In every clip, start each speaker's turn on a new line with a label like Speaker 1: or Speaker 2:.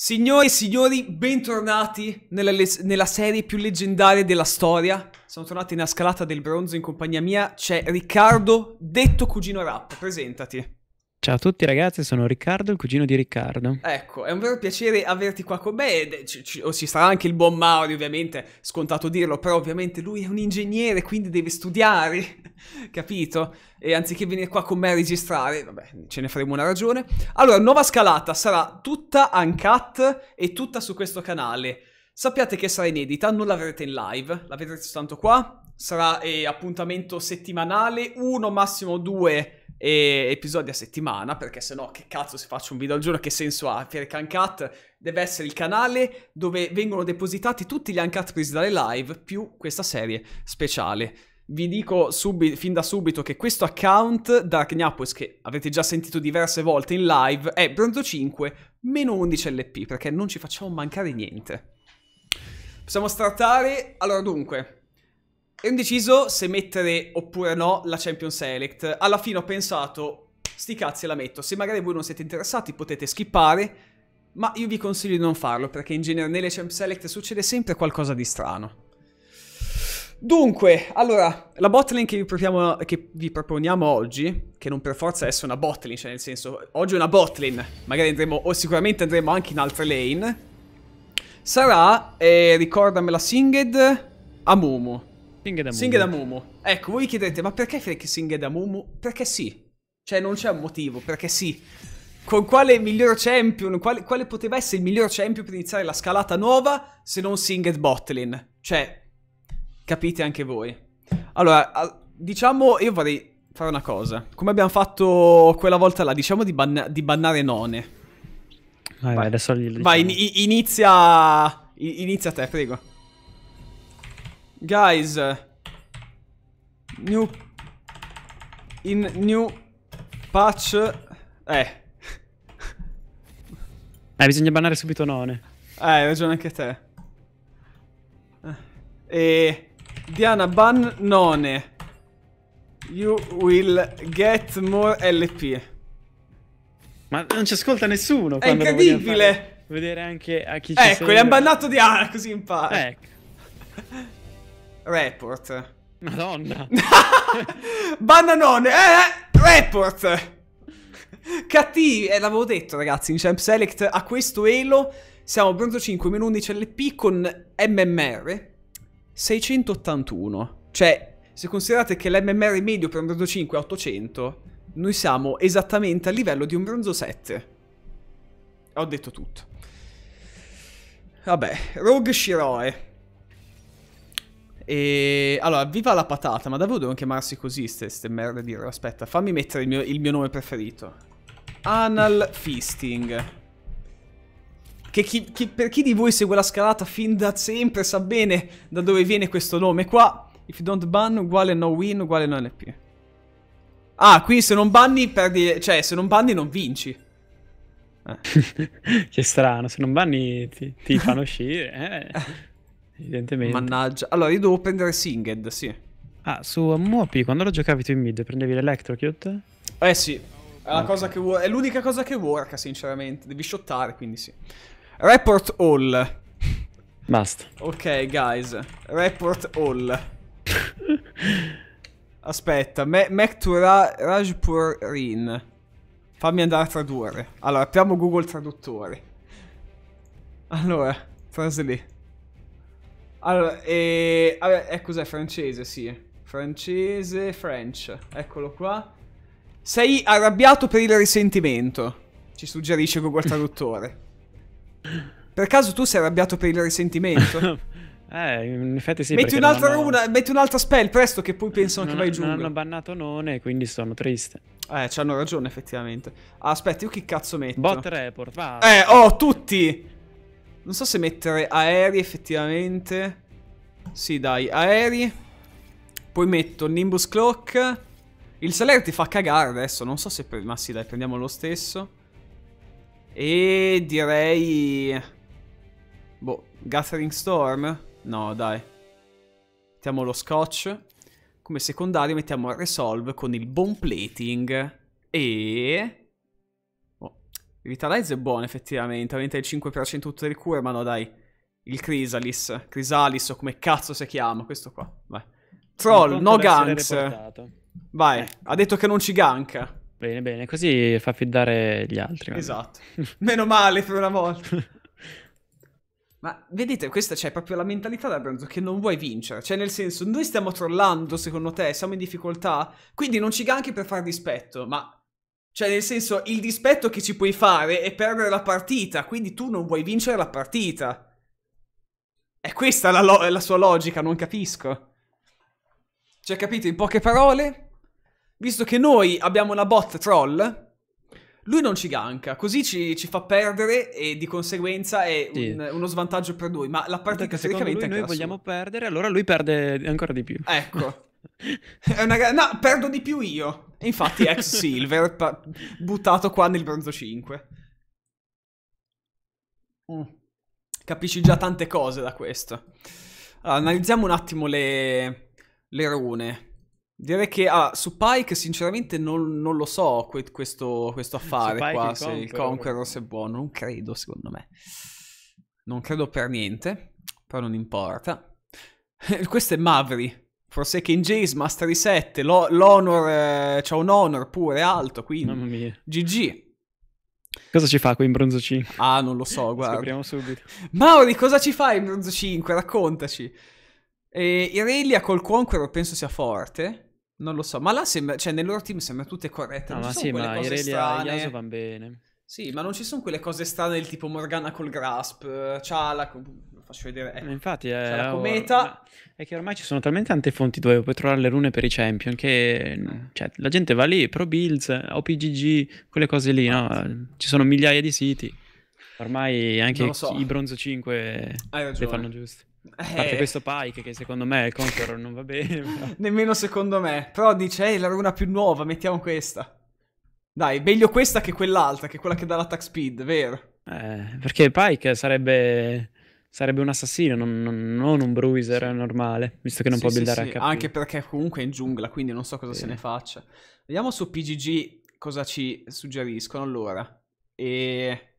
Speaker 1: Signore e signori, bentornati nella, nella, serie più leggendaria della storia. Sono tornati nella scalata del bronzo in compagnia mia. C'è Riccardo, detto cugino rap. Presentati.
Speaker 2: Ciao a tutti ragazzi, sono Riccardo, il cugino di Riccardo.
Speaker 1: Ecco, è un vero piacere averti qua con me, ci, ci, ci sarà anche il buon Mauri ovviamente, scontato dirlo, però ovviamente lui è un ingegnere, quindi deve studiare, capito? E anziché venire qua con me a registrare, vabbè, ce ne faremo una ragione. Allora, nuova scalata sarà tutta uncut e tutta su questo canale. Sappiate che sarà inedita, non l'avrete in live, la vedrete soltanto qua. Sarà eh, appuntamento settimanale, uno massimo due e episodi a settimana, perché se no che cazzo se faccio un video al giorno, che senso ha? Perché Uncut deve essere il canale dove vengono depositati tutti gli Uncut presi dalle live, più questa serie speciale. Vi dico subito, fin da subito che questo account Dark Gnappos, che avete già sentito diverse volte in live, è bronzo 5 meno 11 LP, perché non ci facciamo mancare niente. Possiamo startare? Allora dunque, è indeciso se mettere oppure no la Champion Select. Alla fine ho pensato, sti cazzi la metto. Se magari voi non siete interessati potete skippare, ma io vi consiglio di non farlo perché in genere nelle Champion Select succede sempre qualcosa di strano. Dunque, allora, la botlane che, che vi, proponiamo oggi, che non per forza è una botlane, cioè nel senso, oggi è una botlane, magari andremo, o sicuramente andremo anche in altre lane, sarà, eh, ricordamela, Singed Amumu. Singhe da Mumu. Ecco, voi chiedete, ma perché Singhe da Mumu? Perché sì. Cioè, non c'è un motivo, perché sì. Con quale miglior champion, quale, quale poteva essere il miglior champion per iniziare la scalata nuova se non Singed Botlin? Cioè, capite anche voi. Allora, diciamo, io vorrei fare una cosa. Come abbiamo fatto quella volta là, diciamo di, ban di bannare None.
Speaker 2: Vai, vai, vai adesso gli diciamo. Vai,
Speaker 1: in inizia... Inizia te, prego. Guys. New... In new patch... Eh.
Speaker 2: Eh, bisogna bannare subito None.
Speaker 1: Eh, hai ragione anche te. Eh. E... Diana, ban None. You will get more LP. Ma non ci ascolta nessuno. È incredibile.
Speaker 2: Vedere anche a chi ci Ecco, gli hanno bannato Diana così in impara. Ecco. Report. Madonna.
Speaker 1: Bananone. Eh, eh, report. Cattivi. Eh, l'avevo detto, ragazzi. In Champ Select a questo elo siamo bronzo 5, meno 11 LP con MMR 681. Cioè, se considerate che l'MMR medio per un bronzo 5 è 800, noi siamo esattamente al livello di un bronzo 7. Ho detto tutto. Vabbè, Rogue Shiroe. E allora, viva la patata, ma davvero devono chiamarsi così queste merda merde di... Aspetta, fammi mettere il mio, il mio nome preferito. Anal Fisting. Che chi, chi, per chi di voi segue la scalata fin da sempre sa bene da dove viene questo nome qua. If you don't ban uguale no win uguale no NP. Ah, qui se non banni perdi... Cioè, se non banni non vinci.
Speaker 2: Eh. che strano, se non banni ti, ti fanno uscire. Eh. Evidentemente. Mannaggia.
Speaker 1: Allora, io devo prendere Singed, sì.
Speaker 2: Ah, su Muopi, quando lo giocavi tu in mid, prendevi l'Electrocute?
Speaker 1: Eh sì. È, okay. che, è l'unica cosa che worka, sinceramente. Devi shottare, quindi sì. Report
Speaker 2: all. Basta.
Speaker 1: Ok, guys. Report all. Aspetta, Mektura Rajpurin. Fammi andare a tradurre. Allora, apriamo Google Traduttore. Allora, translate. Allora, e... Eh, vabbè, eh, cos'è? Francese, sì. Francese, French. Eccolo qua. Sei arrabbiato per il risentimento. Ci suggerisce Google Traduttore. per caso tu sei arrabbiato per il risentimento?
Speaker 2: eh, in effetti sì. Metti un'altra hanno... una, metti un'altra spell, presto, che poi pensano non, che vai giù. Non hanno bannato None, quindi sono triste.
Speaker 1: Eh, ci hanno ragione, effettivamente. aspetta, io che cazzo metto? Bot report, va. Eh, oh, tutti! Non so se mettere aerei effettivamente. Sì, dai, aerei. Poi metto Nimbus Clock. Il Salerno ti fa cagare adesso, non so se... Per... Ma sì, dai, prendiamo lo stesso. E direi... Boh, Gathering Storm? No, dai. Mettiamo lo Scotch. Come secondario mettiamo Resolve con il Bone Plating. E... Vitalize è buono effettivamente, aumenta il 5% tutte le cure, ma no dai. Il Chrysalis, Chrysalis o come cazzo si chiama, questo qua, vai. Troll, no ganks. Vai, ecco. ha detto che non ci ganka.
Speaker 2: Bene, bene, così fa fidare gli altri. Esatto.
Speaker 1: Meno male per una volta. Ma vedete, questa c'è proprio la mentalità da Bronzo che non vuoi vincere. Cioè, nel senso, noi stiamo trollando, secondo te, siamo in difficoltà, quindi non ci ganchi per far rispetto, ma cioè, nel senso, il dispetto che ci puoi fare è perdere la partita, quindi tu non vuoi vincere la partita. È questa la, la sua logica, non capisco. Cioè, capito, in poche parole, visto che noi abbiamo una bot troll, lui non ci ganka, così ci, ci, fa perdere e di conseguenza è sì. un, uno svantaggio per lui. Ma la partita Perché teoricamente lui noi vogliamo
Speaker 2: sua. perdere, allora lui perde ancora di più.
Speaker 1: Ecco. Gara... No, perdo di più io. Infatti, ex Silver, pa... buttato qua nel bronzo 5. Mm. Capisci già tante cose da questo. Allora, analizziamo un attimo le, le rune. Direi che ah, su Pike sinceramente non, non lo so que questo, questo, affare qua, il se Conqueror. il Conqueror se è buono, non credo secondo me. Non credo per niente, però non importa. Questo è Mavri, Forsaken Jays, Mastery 7, lo, l'honor, eh, c'è un honor pure alto, quindi Mamma mia. GG.
Speaker 2: Cosa ci fa qui in bronzo 5?
Speaker 1: Ah, non lo so, guarda. Scopriamo subito. Mauri, cosa ci fai in bronzo 5? Raccontaci. Eh, Irelia col Conqueror penso sia forte. Non lo so, ma là sembra, cioè nel loro team sembra tutte corrette. No, ah, non ma sì, ma Irelia strane. e Yasuo vanno bene. Sì, ma non ci sono quelle cose strane del tipo Morgana col Grasp, eh, Ciala, faccio vedere. Ecco. Eh, infatti, è, la cometa.
Speaker 2: è che ormai ci sono talmente tante fonti dove puoi trovare le rune per i champion che mm, cioè, la gente va lì, Pro Builds, OPGG, quelle cose lì, no? Ci sono migliaia di siti. Ormai anche so. i bronzo 5 le fanno giuste. Eh. A parte questo Pike che secondo me il Conqueror non va bene. Però.
Speaker 1: Nemmeno secondo me. Però dice, ehi, la runa più nuova, mettiamo questa. Dai, meglio questa che quell'altra, che quella che dà l'attack speed, vero?
Speaker 2: Eh, perché Pike sarebbe Sarebbe un assassino, non, non, non un bruiser sì. normale, visto che non sì, può buildare sì, sì. Anche
Speaker 1: perché comunque è in giungla, quindi non so cosa se ne faccia. Vediamo su PGG cosa ci suggeriscono allora. E...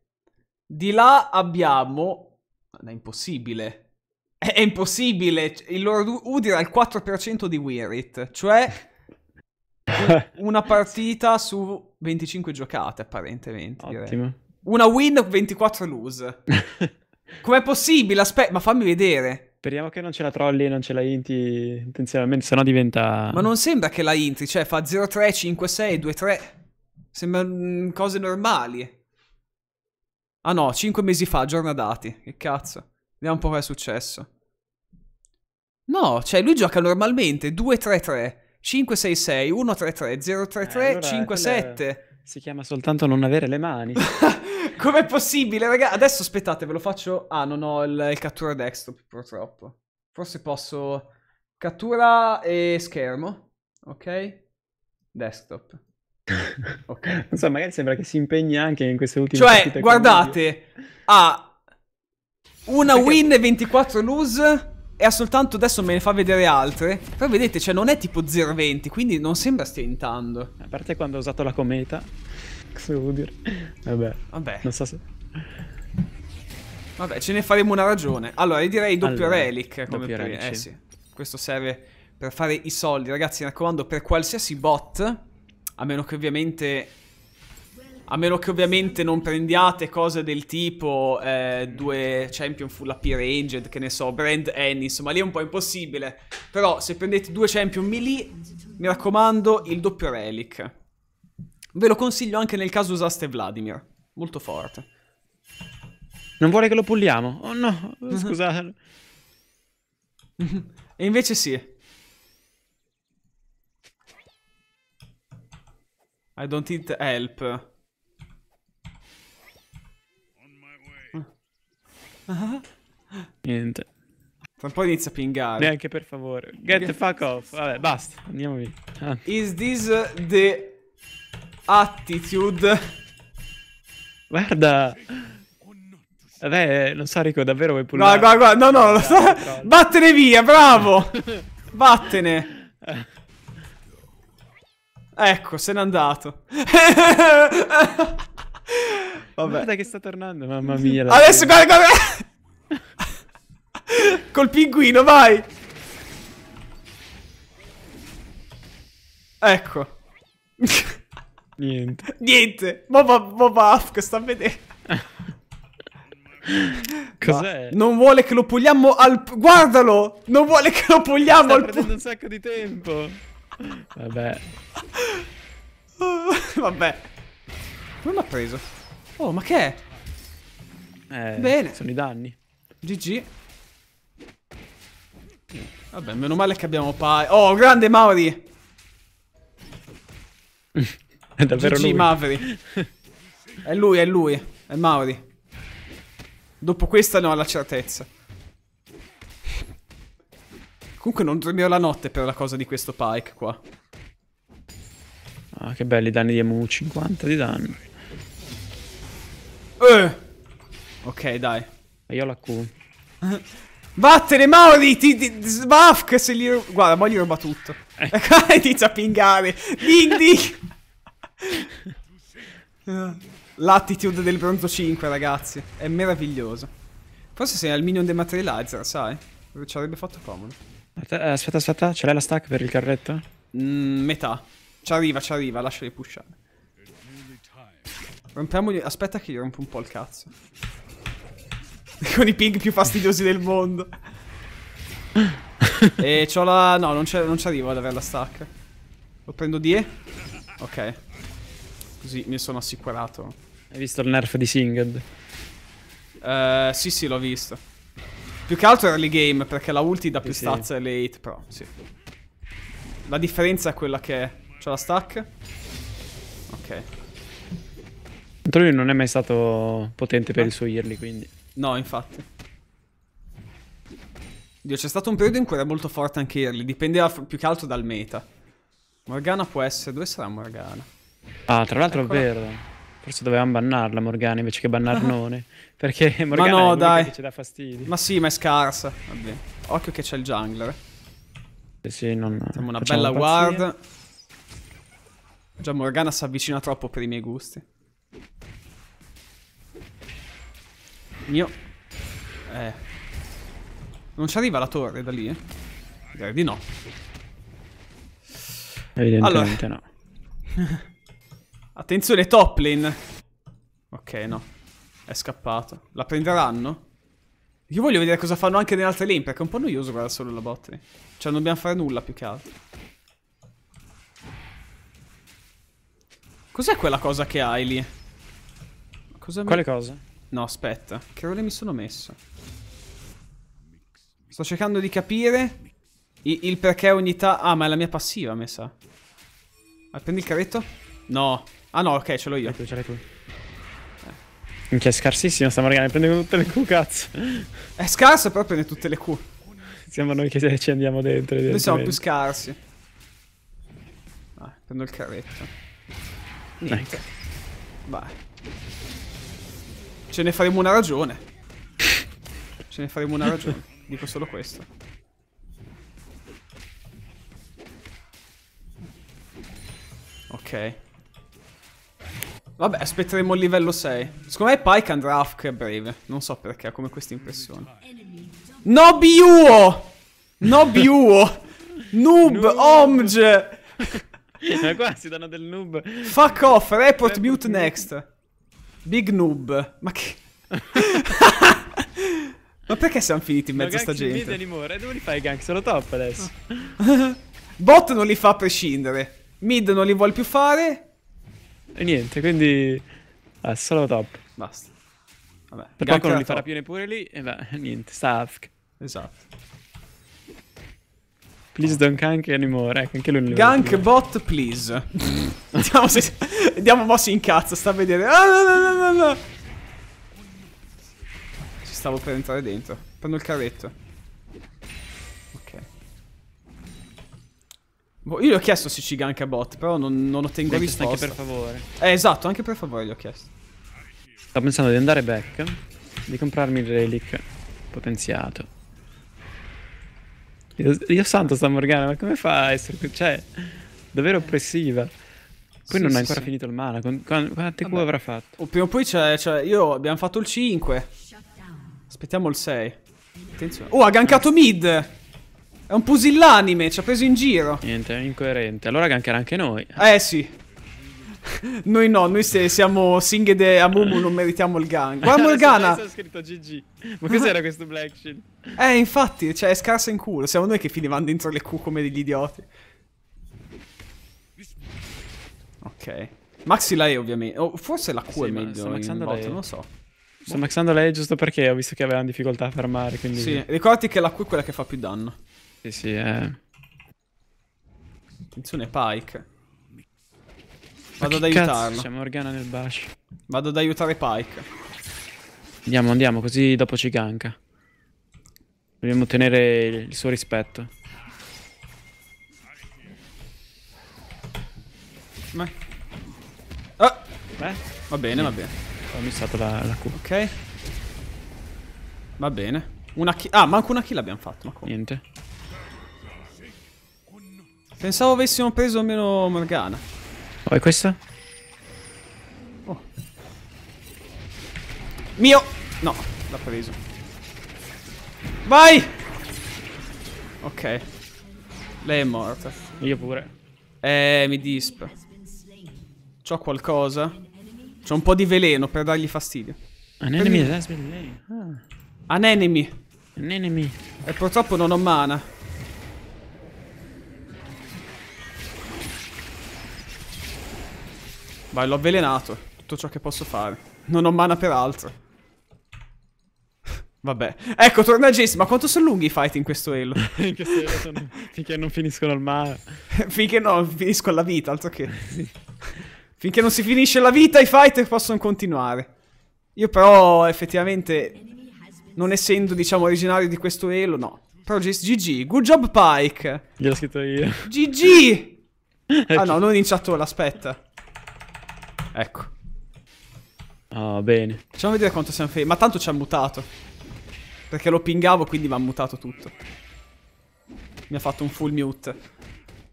Speaker 1: Di là abbiamo... È impossibile. È impossibile. Il loro Udir ha il 4% di Wirit, cioè una partita su 25 giocate apparentemente. Ottimo. Direi. Una win, 24 lose. Com'è possibile? Aspetta, ma fammi vedere. Speriamo che non ce la trolli,
Speaker 2: e non ce la inti intenzionalmente, sennò diventa...
Speaker 1: Ma non sembra che la inti, cioè fa 0-3, 5-6, 2-3. Sembrano cose normali. Ah no, 5 mesi fa, giorno dati. Che cazzo. Vediamo un po' cosa è successo. No, cioè lui gioca normalmente 2-3-3, 5-6-6, 1-3-3, 0-3-3, eh, allora 5-7.
Speaker 2: Si chiama soltanto non avere le mani.
Speaker 1: Com'è possibile, raga? Adesso aspettate, ve lo faccio... Ah, non ho il, il cattura desktop, purtroppo. Forse posso... Cattura e schermo. Ok? Desktop.
Speaker 2: Okay. non so, magari sembra che si impegni anche in queste ultime cioè, Cioè, guardate,
Speaker 1: ha ah, una Perché... win e 24 lose e ha soltanto adesso me ne fa vedere altre. Però vedete, cioè non è tipo 0-20, quindi non sembra stia A
Speaker 2: parte quando ho usato la cometa. Cosa vuol dire? Vabbè. Vabbè. Non so se...
Speaker 1: Vabbè, ce ne faremo una ragione. Allora, io direi doppio allora, relic come doppio prima. Eh sì. Questo serve per fare i soldi. Ragazzi, mi raccomando, per qualsiasi bot, a meno che ovviamente... A meno che ovviamente non prendiate cose del tipo eh, due champion full AP ranged, che ne so, Brand Annie, insomma lì è un po' impossibile. Però se prendete due champion melee, mi raccomando, il doppio relic. Ve lo consiglio anche nel caso usaste Vladimir. Molto forte.
Speaker 2: Non vuole che lo pulliamo? Oh no, scusate. e invece sì.
Speaker 1: I don't need help.
Speaker 2: Ah. Niente.
Speaker 1: Tra un po' inizia a pingare. Neanche per favore. Get, the fuck off. Vabbè, basta. Andiamo via. Ah. Is this
Speaker 2: the Attitude. Guarda. Vabbè, non so, Rico, davvero vuoi pullare. No, guarda,
Speaker 1: guarda, no, no, lo so. Vattene via, bravo. Vattene. Ecco, se n'è andato. Vabbè. Guarda
Speaker 2: che sta tornando, mamma mia. Adesso guarda, guarda. Col pinguino, vai. Ecco. Niente.
Speaker 1: Niente. Boba Afk sta a vedere. Cos'è? Non vuole che lo puliamo al... Guardalo! Non vuole che lo puliamo al... Sta perdendo
Speaker 2: un sacco di tempo. Vabbè.
Speaker 1: Vabbè. Come l'ha
Speaker 2: preso. Oh, ma che è?
Speaker 1: Eh, Bene.
Speaker 2: Sono i danni. GG.
Speaker 1: Vabbè, meno male che abbiamo Pai. Oh, grande Mauri!
Speaker 2: davvero GG lui. Mavri.
Speaker 1: è lui, è lui. È Mauri. Dopo questa no, ho la certezza. Comunque non dormirò la notte per la cosa di questo Pike qua.
Speaker 2: Ah, che belli danni di MU. 50 di danni. Eh. Ok, dai. E io la Q.
Speaker 1: Vattene, Mauri! Ti, ti, sbaff, se li... Guarda, ma gli ruba tutto. Eh. Inizia a pingare. Ding, ding. L'attitude del Bronzo 5, ragazzi. È meraviglioso. Forse sei al minion dematerializer, sai? Ci avrebbe fatto comodo.
Speaker 2: Eh, aspetta, aspetta, ce l'hai la stack per il carretto?
Speaker 1: Mm, metà. Ci arriva, ci arriva, lasciali pushare. Rompiamogli... Aspetta che gli rompo un po' il cazzo. Con i ping più fastidiosi del mondo. e c'ho la... No, non, ci arrivo ad avere la stack. Lo prendo di E? Ok. Così mi sono assicurato.
Speaker 2: Hai visto il nerf di Singed?
Speaker 1: Uh, sì, sì, l'ho visto. Più che altro early game, perché la ulti dà più sì, stats sì. e late, però, sì. La differenza è quella che... È. C'è la stack? Ok.
Speaker 2: Contro lui non è mai stato potente per eh. il suo early, quindi...
Speaker 1: No, infatti. Dio, c'è stato un periodo in cui era molto forte anche early. Dipendeva più che altro dal meta. Morgana può essere... Dove sarà Morgana?
Speaker 2: Ah, tra l'altro ecco. è vero. Forse dovevamo bannarla Morgana invece che bannarnone. perché Morgana ma no, è dai. che
Speaker 1: ci dà fastidio. Ma sì, ma è scarsa. Vabbè. Occhio che c'è il jungler.
Speaker 2: Sì, eh sì, non... Siamo una bella pazzia.
Speaker 1: guard. Già Morgana si avvicina troppo per i miei gusti. Mio. Eh. Non ci arriva la torre da lì, eh? Direi di no.
Speaker 2: Evidentemente allora. no.
Speaker 1: Attenzione, Toplin! Ok, no. È scappato. La prenderanno? Io voglio vedere cosa fanno anche nelle altre lane, perché è un po' noioso guardare solo la botte. Cioè, non dobbiamo fare nulla più che altro. Cos'è quella cosa che hai lì? Cosa Quale mi... cosa? No, aspetta. Che ore mi sono messo? Sto cercando di capire il, perché ogni ta... Ah, ma è la mia passiva, mi sa. Ah, prendi il carretto? No. Ah no, ok, ce l'ho io. Ecco, ce l'hai tu, eh.
Speaker 2: Minchia, è scarsissimo sta Morgana, prende tutte le Q, cazzo. È scarso, però prende tutte le Q. Siamo noi che ci andiamo dentro. Noi siamo più
Speaker 1: scarsi. Ah, prendo il carretto. Niente. Ecco. Vai. Ce ne faremo una ragione. Ce ne faremo una ragione. Dico solo questo. Ok. Vabbè, aspetteremo il livello 6. Secondo me Pike andrà a Afk breve. Non so perché, ho come questa impressione. No biuo! No biuo! noob, omge! Ma
Speaker 2: cioè, qua si danno del
Speaker 1: noob. Fuck off, report mute next. Big noob. Ma che... Ma perché siamo finiti in mezzo a sta gente? Non
Speaker 2: anymore. dove li fai i gank?
Speaker 1: Sono top adesso. Bot non li fa a prescindere. Mid non li vuole più
Speaker 2: fare. E niente, quindi... È ah, solo top. Basta. Vabbè. Per Gank poco non li farà oh. più neppure lì. E beh, niente, sta Esatto. Please don't gank anymore, ecco, anche lui non Gank bot, please.
Speaker 1: andiamo, se... Vediamo mo si incazza, sta a vedere. Ah, no, no, no, no, Ci stavo per entrare dentro. Prendo il carretto. Boh, io gli ho chiesto se ci anche a bot, però non, non ottengo risposta. anche per favore. Eh, esatto, anche per favore gli ho chiesto.
Speaker 2: Sto pensando di andare back, di comprarmi il relic potenziato. Io, Dio santo sta Morgana, ma come fa a essere... Cioè, davvero eh. oppressiva. Poi sì, non sì, ha ancora sì. finito il mana, quante Q avrà fatto? O oh, prima o poi c'è... Cioè, io abbiamo fatto il
Speaker 1: 5. Aspettiamo il 6. Attenzione. Oh, ha gankato mid! È un pusillanime, ci ha preso in giro.
Speaker 2: Niente, è incoerente. Allora gankerà anche noi.
Speaker 1: Eh sì. noi no, noi se siamo singhede e Amumu non meritiamo il gang. Guarda Morgana! Ma
Speaker 2: scritto GG. Ma cos'era questo Black Shield?
Speaker 1: Eh, infatti, cioè è scarsa in culo. Siamo noi che finivamo dentro le Q come degli idioti. Ok. Maxi la E ovviamente. O oh, forse la Q sì, è meglio. Volta, non lo so. Sto maxando lei giusto
Speaker 2: perché ho visto che avevano difficoltà a fermare. Quindi... Sì,
Speaker 1: ricordati che la Q è quella che fa più danno. Sì, sì, eh. Attenzione Pike. Vado ad aiutarlo. C'è
Speaker 2: Morgana nel bash. Vado ad aiutare Pike. Andiamo, andiamo, così dopo ci ganka. Dobbiamo ottenere il suo rispetto.
Speaker 1: Ma... Ah! Beh, va bene, va bene.
Speaker 2: Ho missato la, la Q. Ok.
Speaker 1: Va bene. Una kill... Ah, manco una kill abbiamo fatto, ma come? Niente. Pensavo avessimo preso almeno Morgana.
Speaker 2: Vuoi oh, questa? Oh.
Speaker 1: Mio! No, l'ha preso. Vai! Ok. Lei è morta. Io pure. Eh, mi disp. C'ho qualcosa? C'ho un po' di veleno per dargli fastidio. An enemy has been lame. An enemy. Ah. An enemy. E purtroppo non ho mana. Vai, l'ho avvelenato. Tutto ciò che posso fare. Non ho mana per altro. Vabbè. Ecco, torna Jace. Ma quanto sono lunghi i fight in questo elo? in questo elo sono... Finché non finiscono al mare. Finché no, finiscono la vita, altro che... Finché non si finisce la vita, i fighter possono continuare. Io però, effettivamente, non essendo, diciamo, originario di questo elo, no. Però Jace, GG. Good job, Pike.
Speaker 2: Gliel'ho scritto io.
Speaker 1: GG! ah no, non in chat ora, aspetta.
Speaker 2: Ecco. Ah, bene.
Speaker 1: Facciamo vedere quanto siamo fermi. Ma tanto ci ha mutato. Perché lo pingavo, quindi mi ha mutato tutto. Mi ha fatto un full mute.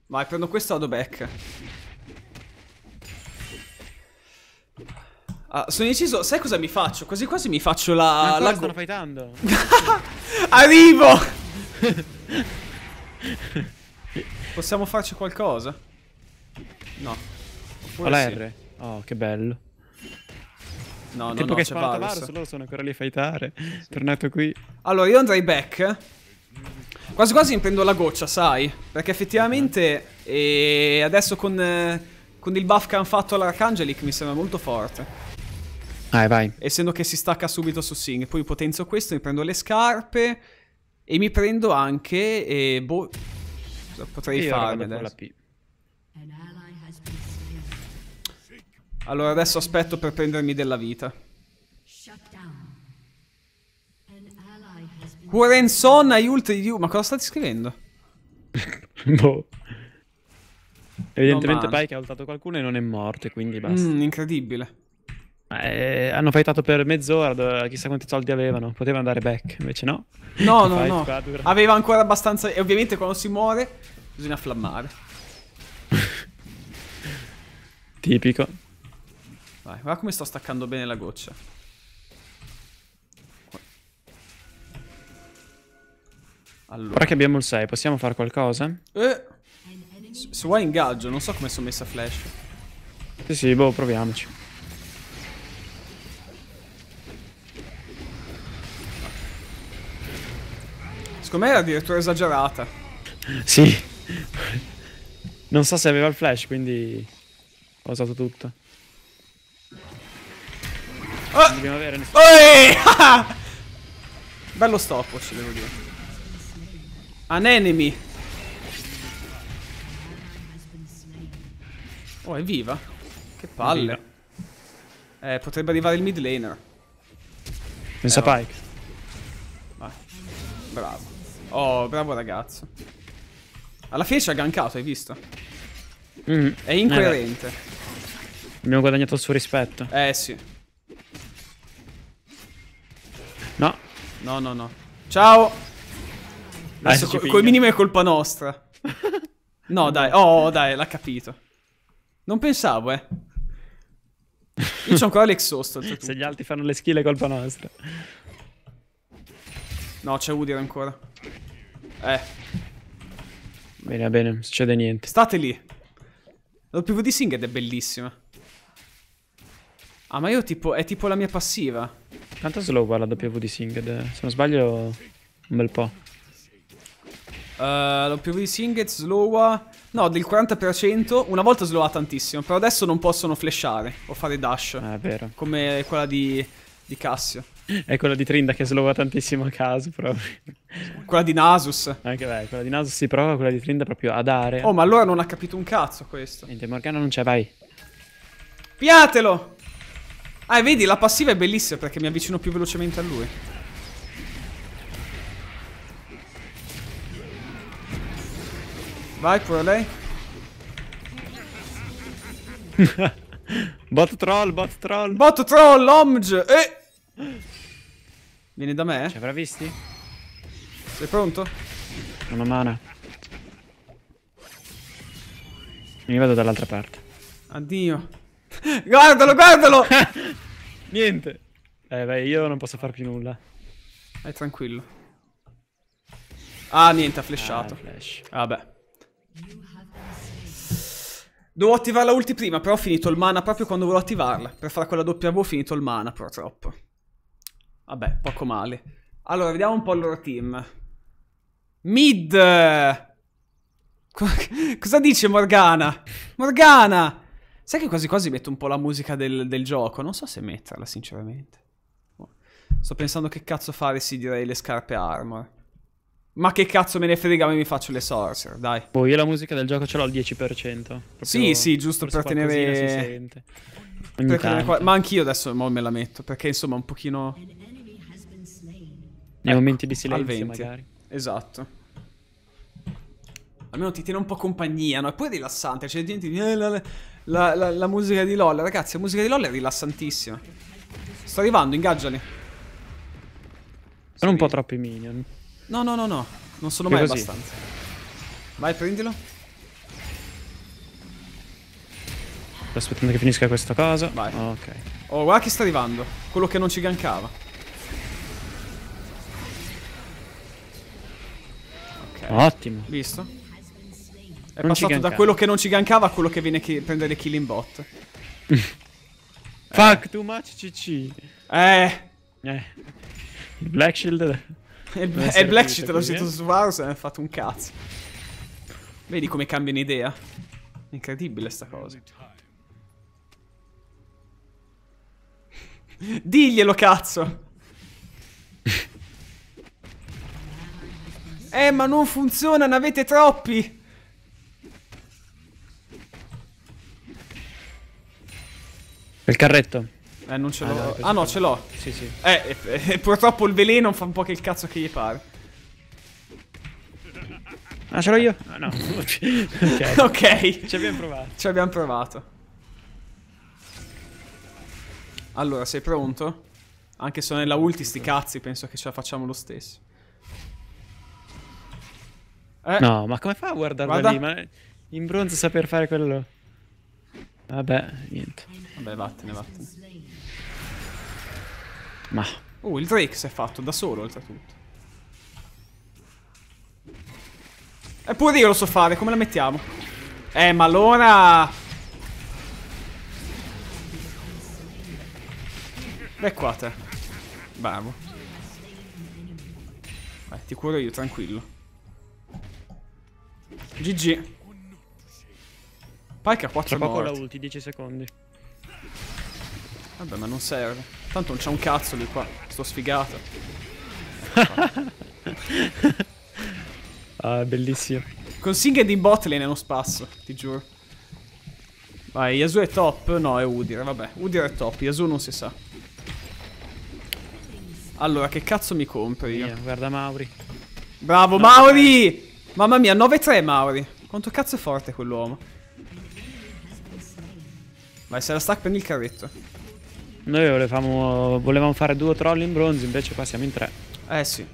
Speaker 1: Vai, prendo questo e vado back. Ah, sono deciso, sai cosa mi faccio? Quasi quasi mi faccio la... la stanno fightando.
Speaker 2: Arrivo!
Speaker 1: Possiamo farci qualcosa? No. Oppure Ho la sì. R.
Speaker 2: Oh, che bello.
Speaker 1: No, no, Tempo no, che spara Varus, loro sono ancora lì a fightare. Sì. Tornato qui. Allora, io andrei back. Quasi quasi mi prendo la goccia, sai? Perché effettivamente eh, adesso con, con, il buff che hanno fatto all'Arcangelic mi sembra molto forte. Vai, vai. Essendo che si stacca subito su Sing. Poi potenzio questo, mi prendo le scarpe e mi prendo anche... Eh, boh, potrei farmi adesso. Allora adesso aspetto per prendermi della vita. Quarenzon aiuta di Ma cosa stai scrivendo? boh.
Speaker 2: Evidentemente no, Pike ha ultato qualcuno e non è morto, quindi basta. Mm,
Speaker 1: incredibile.
Speaker 2: Eh, hanno fightato per mezz'ora, chissà quanti soldi avevano. Poteva andare back, invece no. No, no, no. Aveva ancora abbastanza... E
Speaker 1: ovviamente quando si muore bisogna flammare. Tipico. Vai, guarda come sto staccando bene la goccia. Allora. Ora che
Speaker 2: abbiamo il 6, possiamo fare qualcosa?
Speaker 1: Eh. Se vuoi ingaggio, non so come sono messa flash.
Speaker 2: Sì, sì, boh, proviamoci. Secondo
Speaker 1: me era addirittura esagerata.
Speaker 2: sì. non so se aveva il flash, quindi ho usato tutto. Oh. Non dobbiamo avere nessuno.
Speaker 1: Oh. Bello stopwatch, devo dire. An enemy. Oh, è viva. Che palle. Eh, potrebbe arrivare il mid laner.
Speaker 2: Pensa eh, oh. Pike. Vai.
Speaker 1: Bravo. Oh, bravo ragazzo. Alla fine ci ha gankato, hai visto?
Speaker 2: Mm. È incoerente. Eh, abbiamo guadagnato il suo rispetto.
Speaker 1: Eh, sì. No, no, no. Ciao. Adesso co col minimo è colpa nostra. No, dai. Oh, dai, l'ha capito. Non pensavo, eh. Io c'ho ancora l'exhausto. Se gli altri fanno le skill è colpa nostra. No, c'è Udir ancora. Eh.
Speaker 2: Bene, bene, non succede niente. State lì. La WD Singed è
Speaker 1: bellissima. Ah, ma io tipo... è tipo la mia passiva. Quanto slow
Speaker 2: va la W di Singed? Eh. Se non sbaglio, un bel po'.
Speaker 1: Uh, la W di Singed slowa... No, del 40%. Una volta slowa tantissimo, però adesso non possono flashare o fare dash. Ah, è vero. Come quella di, di Cassio.
Speaker 2: È quella di Trinda che slowa tantissimo a caso, proprio. Quella di Nasus. Anche beh, quella di Nasus si prova, quella di Trinda proprio ad area. Oh, ma allora non ha capito un cazzo questo. Niente, Morgana non c'è, vai.
Speaker 1: Piatelo! Ah, vedi, la passiva è bellissima perché mi avvicino più velocemente a lui. Vai pure lei. bot troll, bot troll. Bot troll, omge. Eh. Vieni da me? Eh. Ci avrà visti? Sei pronto?
Speaker 2: Non ho mana. Mi vado dall'altra parte.
Speaker 1: Addio. Guardalo, guardalo! Niente.
Speaker 2: Eh, beh, io non posso far più nulla. Vai tranquillo. Ah, niente, ha flashato. Ah, flash.
Speaker 1: Vabbè. Ah, Devo attivare la ulti prima, però ho finito il mana proprio quando volevo attivarla. Per fare quella doppia V ho finito il mana, purtroppo. Vabbè, poco male. Allora, vediamo un po' il loro team. Mid! Cosa dice Morgana? Morgana! Sai che quasi quasi metto un po' la musica del, del gioco? Non so se metterla, sinceramente. Sto pensando che cazzo fare, sì, direi le scarpe armor. Ma che cazzo me ne frega, mi faccio le sorcerer, dai. Boh, io la musica del gioco ce l'ho al 10%. sì, sì, giusto per tenere... Per tenere qua... Ma anch'io adesso me la metto, perché insomma un pochino... Nei
Speaker 2: ecco, momenti di silenzio magari.
Speaker 1: Esatto almeno ti tiene un po' compagnia, no? E poi è rilassante, cioè, gente eh, la, la, la, la, musica di LOL, ragazzi, la musica di LOL è rilassantissima. Sto arrivando, ingaggiali.
Speaker 2: Sono un po' troppi minion. No, no, no, no, non sono che mai così. abbastanza. Vai, prendilo. Sto aspettando che finisca questa cosa. Vai. Oh, ok.
Speaker 1: Oh, guarda che sta arrivando. Quello che non ci gancava. Ottimo. Visto?
Speaker 2: È non passato da quello che
Speaker 1: non ci gancava a quello che viene a prendere kill in bot.
Speaker 2: Fuck, too much CC. Eh. eh. Black Shield. E, bl Black Shield l'ho sentito su
Speaker 1: Varus e mi ha fatto un cazzo. Vedi come cambiano idea? Incredibile sta cosa. Diglielo cazzo! eh ma non funziona, ne avete troppi! Il carretto? Eh, non ce l'ho. Ah, no, ah, ce l'ho. Sì, sì. Eh, eh, eh, purtroppo il veleno fa un po' che il cazzo che gli pare.
Speaker 2: Ah, ce l'ho io? Ah, no. ok. okay. Ci abbiamo provato.
Speaker 1: Ci abbiamo provato. Allora, sei pronto? Anche se nella ulti sti cazzi, penso che ce la facciamo lo stesso. Eh.
Speaker 2: No, ma come fa a guardarla Guarda. lì? Ma in bronzo saper fare quello... Vabbè, niente.
Speaker 1: Vabbè, vattene, vattene. Ma... Oh, il Drake si è fatto da solo, oltretutto. Eppure io lo so fare, come la mettiamo? Eh, ma allora... Beh, qua te. Bravo. Beh, ti curo io, tranquillo. GG. Pike ha 4 morti. Tra poco la
Speaker 2: ulti, 10 secondi.
Speaker 1: Vabbè, ma non serve. Tanto non c'è un cazzo lì qua. Sto sfigato.
Speaker 2: ah, bellissimo.
Speaker 1: Con Singed in bot lane è uno spasso, ti giuro. Vai, Yasuo è top? No, è Udir, vabbè. Udir è top, Yasuo non si sa. Allora, che cazzo mi compri io? guarda Mauri. Bravo, no, Mauri! Mamma mia, 9-3 Mauri. Quanto cazzo è forte quell'uomo. Vai, se la stack prendi il carretto.
Speaker 2: Noi volevamo, volevamo fare due troll in bronzo, invece qua siamo in tre.
Speaker 1: Eh sì.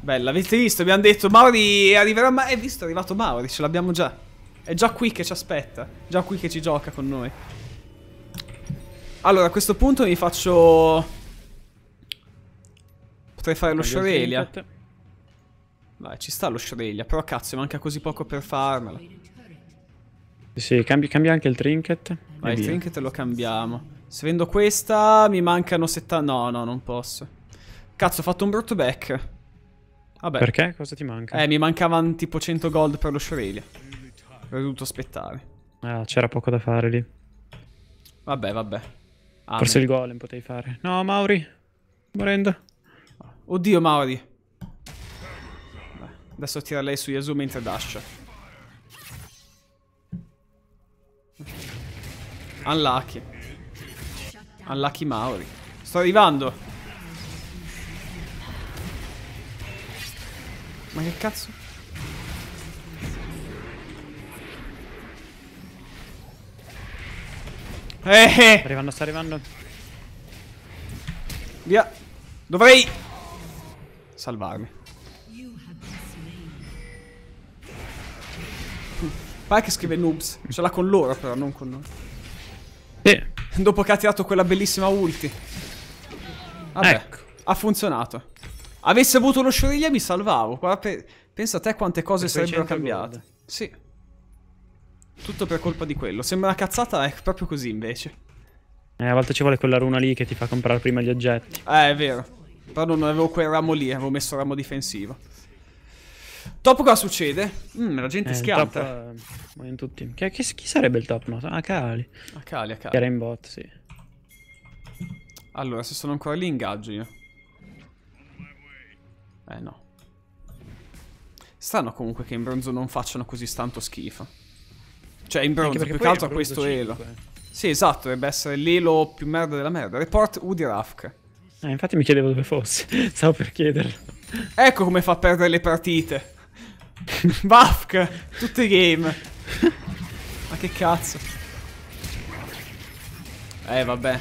Speaker 1: Bella, avete visto? Abbiamo detto Mauri arriverà... mai. è visto, è arrivato Mauri, ce l'abbiamo già. È già qui che ci aspetta. Già qui che ci gioca con noi. Allora, a questo punto mi faccio... Potrei fare lo Shorelia. Vai, ci sta lo Shorelia. Però cazzo, manca così poco per farmela.
Speaker 2: Sì, cambia, cambia anche il trinket. Vai, String
Speaker 1: te lo cambiamo. Se vendo questa mi mancano 70... No, no, non posso. Cazzo, ho fatto un brutto back. Vabbè. Perché? Cosa ti manca? Eh, mi mancavano tipo 100 gold per lo Shrelia. Ho dovuto aspettare.
Speaker 2: Ah, c'era poco da fare lì.
Speaker 1: Vabbè, vabbè. Amen. Ah, Forse il golem potevi fare.
Speaker 2: No, Mauri.
Speaker 1: Morendo. Oddio, Mauri. adesso tira lei su Yasuo mentre Ok. Unlucky. Unlucky Maori. Sto arrivando. Ma che cazzo?
Speaker 2: Eh, eh! Sta arrivando, sta arrivando. Via.
Speaker 1: Dovrei salvarmi. Pare che scrive noobs. Ce l'ha con loro però, non con noi. Dopo che ha tirato quella bellissima ulti. Vabbè, ecco. ha funzionato. Avessi avuto lo Shuriglia mi salvavo. Guarda, pe pensa a te quante cose sarebbero cambiate. Gold. Sì. Tutto per colpa di quello. Sembra una cazzata, è proprio così invece.
Speaker 2: Eh, a volte ci vuole quella runa lì che ti fa comprare prima gli oggetti.
Speaker 1: Eh, è vero. Però non avevo quel ramo lì, avevo messo il ramo difensivo. Top cosa succede? Mm, la gente eh, schianta.
Speaker 2: Top, eh, tutti. Che, che, chi sarebbe il top note? Akali. Ah, Akali, ah, Akali. Ah, era in bot, sì.
Speaker 1: Allora, se sono ancora lì ingaggio io. Eh no. Strano comunque che in bronzo non facciano così tanto schifo. Cioè in bronzo più che altro a questo 5. elo. Sì, esatto, dovrebbe essere l'elo più merda della merda. Report Woody Rafk.
Speaker 2: Eh, infatti mi chiedevo dove fosse. Stavo per chiederlo.
Speaker 1: Ecco come fa a perdere le partite. Bafk, tutti game. Ma che cazzo. Eh, vabbè.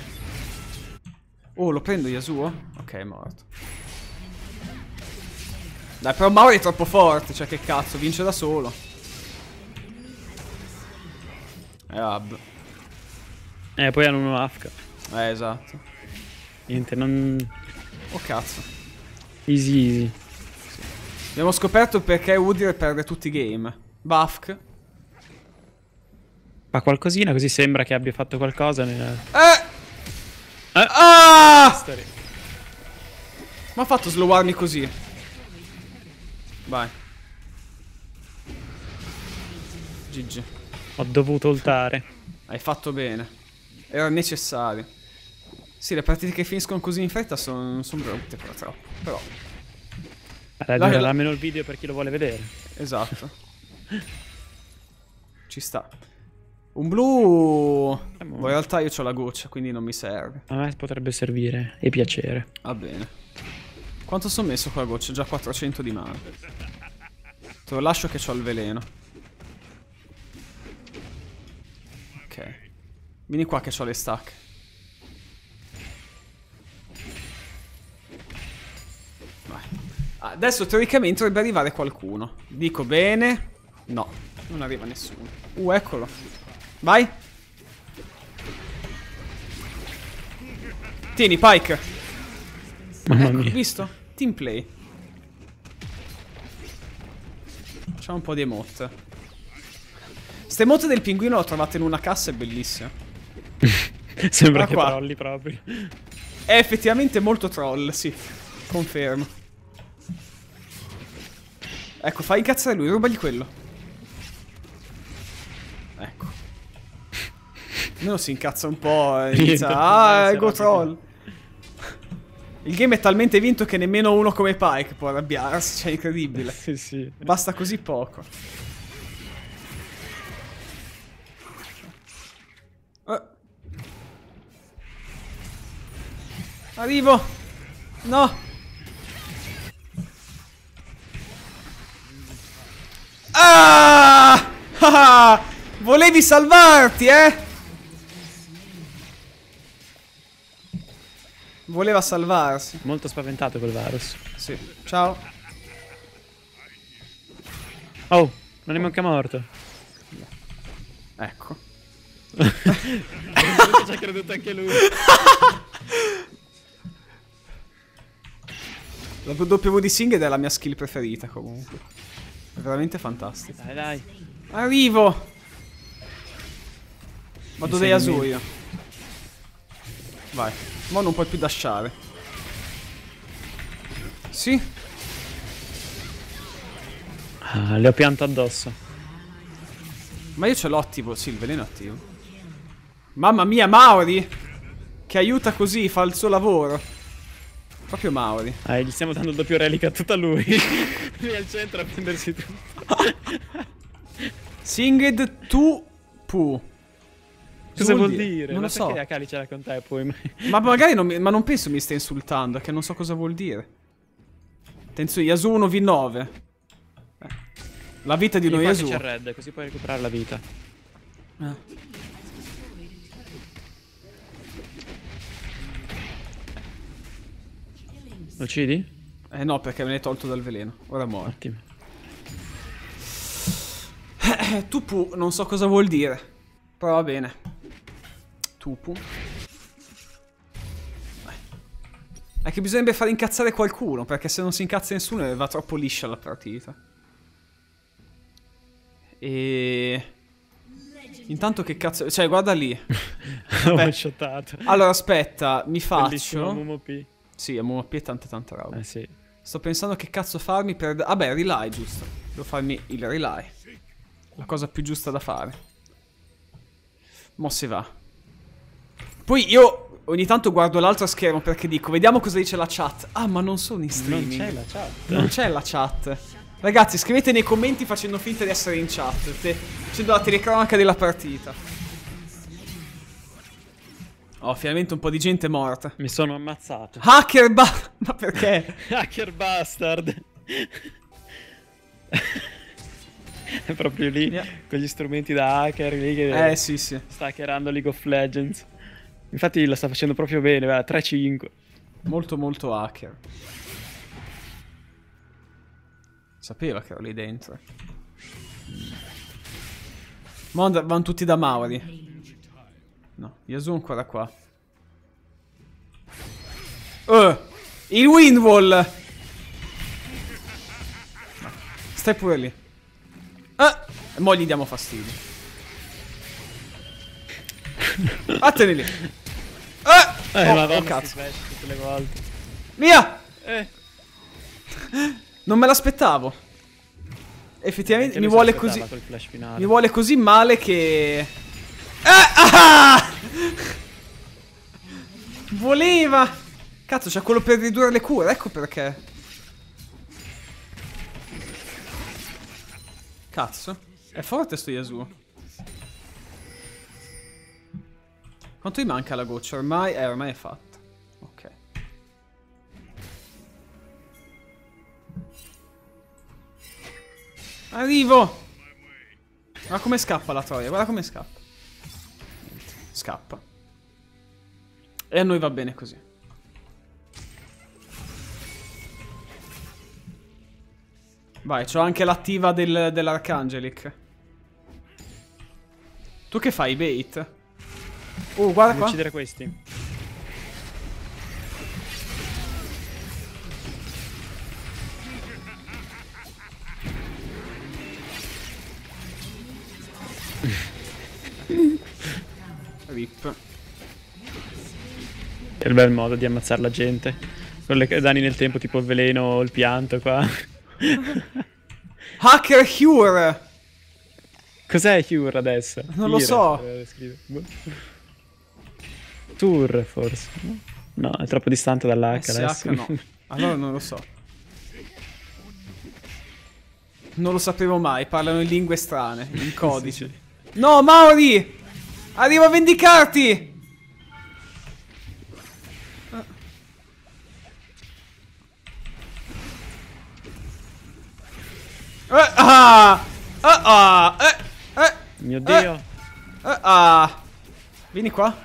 Speaker 1: Oh, lo prendo Yasuo? Ok, è morto. Dai, però Mauri è troppo forte, cioè che cazzo, vince da solo. E eh, ab.
Speaker 2: Eh, poi hanno uno Afk. Eh, esatto. Niente, non... Oh, cazzo. Easy, easy.
Speaker 1: Abbiamo scoperto perché Udir perde tutti i game. Bafk.
Speaker 2: Fa qualcosina, così sembra che abbia fatto qualcosa nel...
Speaker 1: Eh! eh. Ah! Ma ha fatto slowarmi così. Vai. GG.
Speaker 2: Ho dovuto ultare.
Speaker 1: Hai fatto bene. Era necessario. Sì, le partite che finiscono così in fretta sono son brutte purtroppo. Però... Allora, la... almeno
Speaker 2: il video per chi lo vuole vedere. Esatto. Ci sta.
Speaker 1: Un blu... In realtà io ho la goccia, quindi non mi serve.
Speaker 2: A me potrebbe servire e piacere.
Speaker 1: Va bene. Quanto sono messo con la goccia? Già 400 di mana. Te lo lascio che ho il veleno. Ok. Vieni qua che ho le stack. Adesso teoricamente dovrebbe arrivare qualcuno. Dico bene. No, non arriva nessuno. Uh, eccolo. Vai. Tieni, Pike. Mamma ecco, mia. visto? Team play. Facciamo un po' di emote. Ste emote del pinguino l'ho trovata in una cassa, è bellissima. Sembra Ma che qua. trolli proprio. È effettivamente molto troll, sì. Confermo. Ecco, fai incazzare lui, rubagli quello. Ecco. Almeno si incazza un po' e eh, inizia... ah, go troll! Il game è talmente vinto che nemmeno uno come Pike può arrabbiarsi, cioè è incredibile. sì, sì. Basta così poco. Oh. Arrivo! No! Ah! ah! Volevi salvarti, eh?
Speaker 2: Voleva salvarsi. Molto spaventato quel Varus. Sì. Ciao. Oh, non è manca morto. Ecco. ci ha creduto anche lui.
Speaker 1: La W di Singed è la mia skill preferita comunque veramente fantastico. Dai,
Speaker 2: dai. Arrivo! Vado dei Yasuo
Speaker 1: Vai. Ma non puoi più lasciare.
Speaker 2: Sì. Ah, le ho pianto addosso.
Speaker 1: Ma io ce l'ho attivo. Sì, il veleno è attivo. Mamma mia, Mauri! Che aiuta così, fa il suo lavoro. Proprio Mauri. Ah, gli stiamo dando doppio relica tutto a lui.
Speaker 2: lui al centro a prendersi tutto.
Speaker 1: Singed tu pu.
Speaker 2: Cosa vuol dire? dire? Non lo so. Perché Akali ce l'ha con te poi.
Speaker 1: ma magari non, ma non penso mi stia insultando, è che non so cosa vuol dire. Attenzione, Yasuo 1v9. Eh. La vita di noi Yasuo. C'è red, così puoi recuperare
Speaker 2: la vita. Ah.
Speaker 1: Lo uccidi? Eh no, perché me l'hai tolto dal veleno. Ora muore. Ottimo. Eh, Tupu, non so cosa vuol dire. Però va bene. Tupu. Eh, è che bisognerebbe far incazzare qualcuno, perché se non si incazza nessuno va troppo liscia la partita. E... Intanto che cazzo... Cioè, guarda lì.
Speaker 2: Ho shotato. Allora,
Speaker 1: aspetta, mi faccio... Bellissimo, MMP. Sì, a e tante tante robe. Eh sì. Sto pensando che cazzo farmi per... Ah beh, rely giusto. Devo farmi il rely. La cosa più giusta da fare. Mo si va. Poi io ogni tanto guardo l'altro schermo perché dico, vediamo cosa dice la chat. Ah, ma non sono in streaming. Non c'è la chat. Non c'è la chat. Ragazzi, scrivete nei commenti facendo finta di essere in chat, facendo la telecronaca della partita. Oh, finalmente un po' di gente morta. Mi sono ammazzato.
Speaker 2: Hacker bastard! Ma perché? Hacker bastard. È proprio lì, yeah. con gli strumenti da hacker lì che... Eh, sì, sì. Sta hackerando League of Legends. Infatti la sta facendo proprio bene, 3-5. Molto, molto hacker. Sapeva che ero lì dentro.
Speaker 1: Ma vanno tutti da Mauri. No, Yasun ancora qua. Uh, il Windwall! Stai pure lì. Ah, eh, e mo gli diamo fastidio. Vattene ah, lì. Ah, eh, oh, madonna, oh, cazzo. Via! Eh. Non me l'aspettavo. Effettivamente mi vuole così. Mi vuole così male che... Ah! ah! Voleva! Cazzo, c'è quello per ridurre le cure, ecco perché. Cazzo. È forte sto Yasuo. Quanto gli manca la goccia? Ormai, eh, ormai è fatta. Ok. Arrivo! Guarda come scappa la troia, guarda come scappa. Scappa. E a noi va bene così. Vai, c'ho anche l'attiva del, dell'Arcangelic. Tu che fai, bait?
Speaker 2: Oh, guarda qua. uccidere questi. Rip. Che bel modo di ammazzare la gente. Con le danni nel tempo, tipo il veleno o il pianto qua. Hacker Hure! Cos'è Hure adesso? Non lo
Speaker 1: so. Eh, boh.
Speaker 2: Tour forse. No, è troppo distante dall'H eh, adesso. No. Allora non
Speaker 1: lo so. Non lo sapevo mai, parlano in lingue strane, in codice. sì, sì. No, Mauri! Arrivo a vendicarti! Eh, ah! Ah! Ah! Eh! Eh! Mio dio! Ah! ah. Vieni
Speaker 2: qua.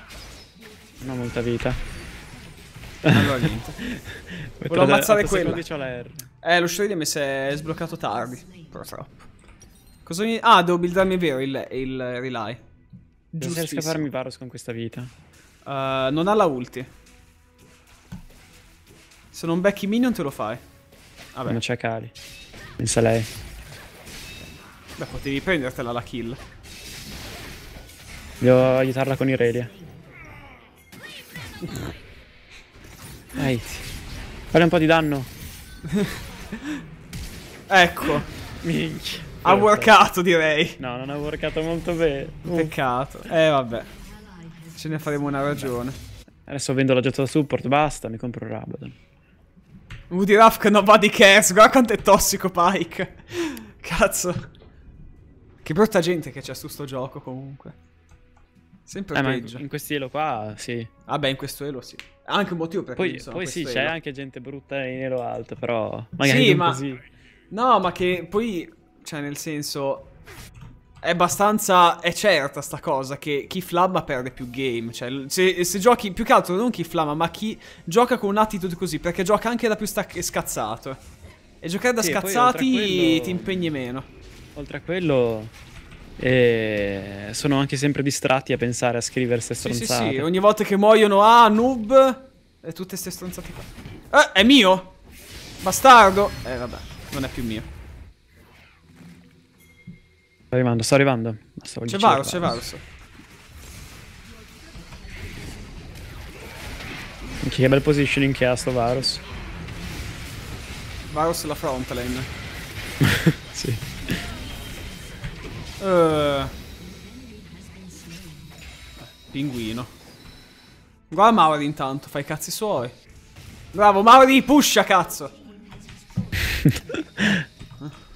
Speaker 2: Non ho molta vita. Allora niente. Volevo ammazzare quello.
Speaker 1: Eh, lo shuriken mi si è sbloccato tardi, purtroppo. Cosa mi... Ah, devo buildarmi vero il, il relay. Devo scaparmi Varus con questa vita. Uh, non ha la ulti. Se non becchi minion te lo fai. Vabbè. Non c'è
Speaker 2: Kali. Pensa lei.
Speaker 1: Beh, potevi prendertela la kill.
Speaker 2: Devo aiutarla con Irelia. Dai. Fare un po' di danno. ecco. Minchia. Ha workato direi. No, non ha workato molto bene. Peccato. Eh vabbè.
Speaker 1: Ce ne faremo una ragione.
Speaker 2: Adesso vendo la giotto da support, basta, mi
Speaker 1: compro il Rabadon. Woody Ruff che nobody cares, guarda quanto è tossico Pike. Cazzo. Che brutta gente che c'è su sto gioco comunque.
Speaker 2: Sempre eh, peggio. in, in elo qua, sì. Vabbè, ah, in questo elo sì. Anche un motivo per cui Poi, poi sì, c'è anche gente brutta in elo alto, però magari sì, ma... così. No, ma che poi cioè, nel
Speaker 1: senso... È abbastanza... È certa sta cosa che chi flamma perde più game. Cioè, se, se giochi... Più che altro non chi flamma, ma chi gioca con un'attitude così. Perché gioca anche da più scazzato. E giocare da sì, scazzati quello... ti impegni meno.
Speaker 2: Oltre a quello... Eh, sono anche sempre distratti a pensare a scrivere se stronzate. Sì, sì, sì. Ogni
Speaker 1: volta che muoiono... Ah, noob! E tutte ste stronzate qua. Eh, è mio! Bastardo! Eh, vabbè. Non è più mio.
Speaker 2: Sto arrivando, sto arrivando. C'è Varus, c'è Varus. Che bel positioning che ha sto Varus.
Speaker 1: Varus la front lane. sì. Uh... Pinguino. Guarda Mauri intanto, fai i cazzi suoi. Bravo, Mauri, pusha cazzo!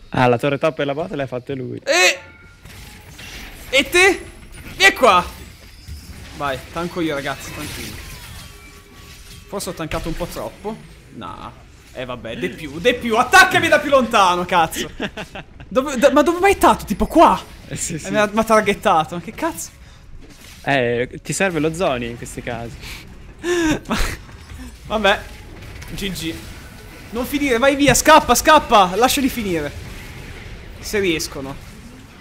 Speaker 2: ah, la torre top e la botta l'hai fatta lui.
Speaker 1: Eh! E te? Vieni qua! Vai, tanco io ragazzi, tranquilli. Forse ho tancato un po' troppo. Nah. Eh vabbè, de più, de più. Attaccami da più lontano, cazzo. Dove, da, ma dove mai stato? Tipo qua? Eh sì, sì. Eh, mi ha, ha targettato. Ma che cazzo?
Speaker 2: Eh, ti serve lo zoni in questi casi.
Speaker 1: ma, vabbè. GG. Non finire, vai via, scappa, scappa. Lasciali finire. Se riescono.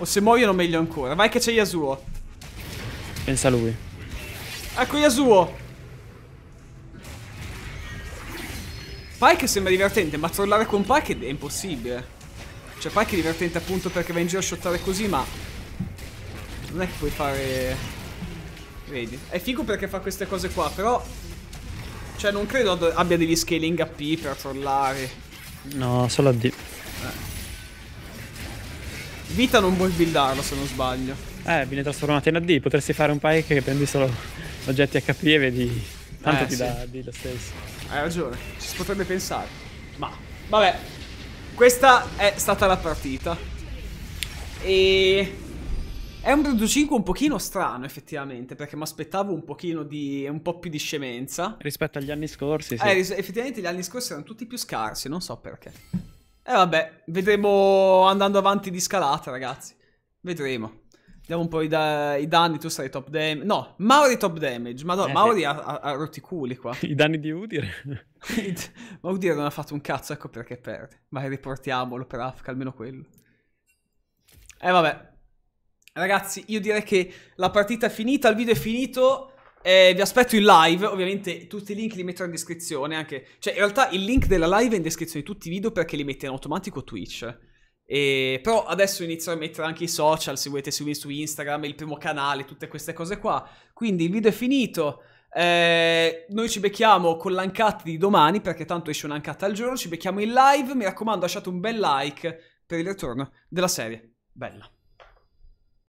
Speaker 1: O se muoiono meglio ancora. Vai che c'è Yasuo. Pensa lui. Ecco Yasuo. Pike sembra divertente, ma trollare con Pike è impossibile. Cioè Pike è divertente appunto perché va in giro a shottare così, ma... Non è che puoi fare... Vedi. È figo perché fa queste cose qua, però... Cioè non credo abbia degli scaling AP
Speaker 2: per trollare. No, solo AD. Eh. Vita non puoi buildarla se non sbaglio. Eh, viene trasformata in AD, potresti fare un paio che prendi solo oggetti HP e vedi tanto eh, ti sì. dà
Speaker 1: AD lo stesso. Hai ragione, ci si potrebbe pensare. Ma vabbè, questa è stata la partita. E è un Brood 5 un pochino strano effettivamente, perché mi aspettavo un pochino di un po' più di scemenza rispetto agli anni scorsi, sì. Eh, effettivamente gli anni scorsi erano tutti più scarsi, non so perché. E eh vabbè, vedremo andando avanti di scalata, ragazzi. Vedremo. Vediamo un po' i, da i danni, tu sai top damage. No, Mauri top damage. Madonna, eh. Mauri ha, ha, ha rotti culi qua.
Speaker 2: I danni di Udire.
Speaker 1: Ma Udire non ha fatto un cazzo, ecco perché perde. Ma riportiamolo per Afka, almeno quello. E eh vabbè. Ragazzi, io direi che la partita è finita, il video è finito. Eh, vi aspetto in live, ovviamente tutti i link li metterò in descrizione anche, cioè in realtà il link della live è in descrizione di tutti i video perché li mette in automatico Twitch. E, però adesso inizio a mettere anche i social, se volete seguirmi su Instagram, il primo canale, tutte queste cose qua. Quindi il video è finito. Eh, noi ci becchiamo con l'uncut di domani perché tanto esce un uncut al giorno. Ci becchiamo in live. Mi raccomando, lasciate un bel like per il ritorno della serie. Bella.